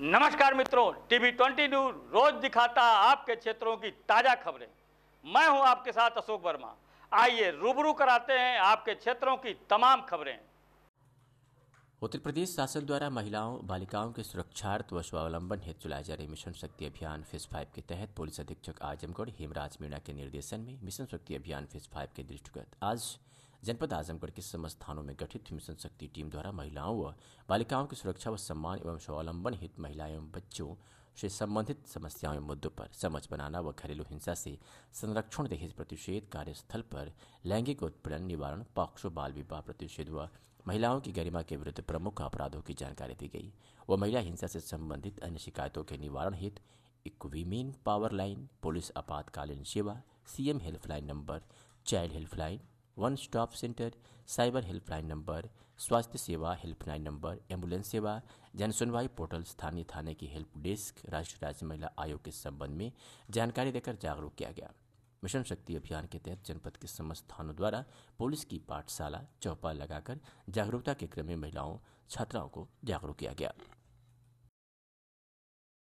नमस्कार मित्रों TV twenty news रोज दिखाता है आपके क्षेत्रों की ताज़ा खबरें मैं हूं आपके साथ अशोक वर्मा आइए रूबरू कराते हैं आपके क्षेत्रों की तमाम खबरें उत्तर प्रदेश शासन द्वारा महिलाओं बालिकाओं के सुरक्षार्थ व स्वावलंबन हेतु चलाए जा रहे मिशन शक्ति अभियान फेस फाइव के तहत पुलिस अधीक्षक आजमगढ़ हेमराज मीणा के निर्देशन में मिशन शक्ति अभियान फेस फाइव के दृष्टिगत आज जनपद आजमगढ़ के समस्त थानों में गठित मिशन शक्ति टीम द्वारा महिलाओं व बालिकाओं की सुरक्षा व सम्मान एवं स्वावलंबन हित महिलाएं एवं बच्चों से संबंधित समस्याओं एवं मुद्दों पर समझ बनाना व घरेलू हिंसा से संरक्षण दहेज प्रतिषेध कार्यस्थल पर लैंगिक उत्पीड़न निवारण पॉक्सो बाल विवाह प्रतिषेध व महिलाओं की गरिमा के विरुद्ध प्रमुख अपराधों की जानकारी दी गई व महिला हिंसा से संबंधित अन्य शिकायतों के निवारण हित इक्वीमेन पावर लाइन पुलिस आपातकालीन सेवा CM helpline number child helpline one stop centre cyber helpline number स्वास्थ्य सेवा हेल्पलाइन नंबर एम्बुलेंस सेवा जनसुनवाई पोर्टल स्थानीय थाने की हेल्प डेस्क राष्ट्रीय राज्य महिला आयोग के संबंध में जानकारी देकर जागरूक किया गया मिशन शक्ति अभियान के तहत जनपद के समस्त थानों द्वारा पुलिस की पाठशाला चौपाल लगाकर जागरूकता के क्रम में महिलाओं छात्राओं को जागरूक किया गया